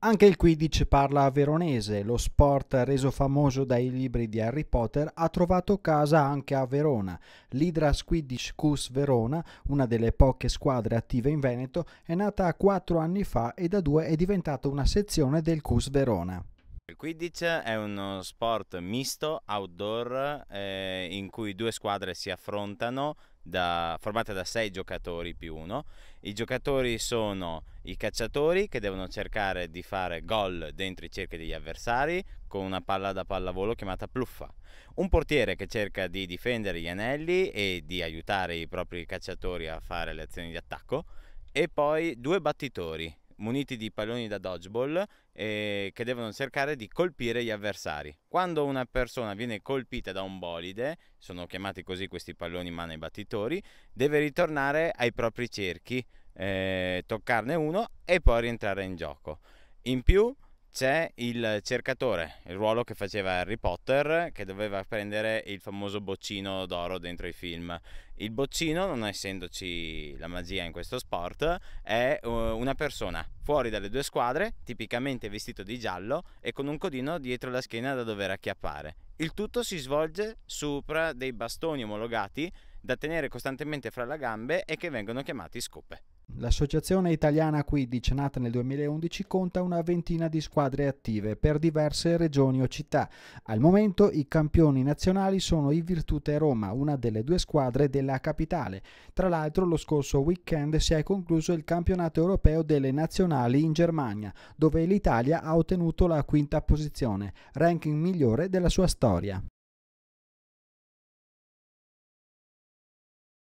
Anche il Quidditch parla veronese, lo sport reso famoso dai libri di Harry Potter ha trovato casa anche a Verona. L'Hydras Quidditch Cus Verona, una delle poche squadre attive in Veneto, è nata quattro anni fa e da due è diventata una sezione del Cus Verona. Il Quidditch è uno sport misto, outdoor, eh, in cui due squadre si affrontano da, formata da 6 giocatori più uno. I giocatori sono i cacciatori che devono cercare di fare gol dentro i cerchi degli avversari con una palla da pallavolo chiamata pluffa. Un portiere che cerca di difendere gli anelli e di aiutare i propri cacciatori a fare le azioni di attacco. E poi due battitori muniti di palloni da dodgeball eh, che devono cercare di colpire gli avversari. Quando una persona viene colpita da un bolide, sono chiamati così questi palloni mano ai battitori, deve ritornare ai propri cerchi, eh, toccarne uno e poi rientrare in gioco. In più c'è il cercatore, il ruolo che faceva Harry Potter, che doveva prendere il famoso boccino d'oro dentro i film. Il boccino, non essendoci la magia in questo sport, è eh, una persona fuori dalle due squadre, tipicamente vestito di giallo e con un codino dietro la schiena da dover acchiappare. Il tutto si svolge sopra dei bastoni omologati da tenere costantemente fra le gambe e che vengono chiamati scope. L'associazione italiana 15, nata nel 2011, conta una ventina di squadre attive per diverse regioni o città. Al momento i campioni nazionali sono i Virtute Roma, una delle due squadre della capitale. Tra l'altro lo scorso weekend si è concluso il campionato europeo delle nazionali in Germania, dove l'Italia ha ottenuto la quinta posizione, ranking migliore della sua storia.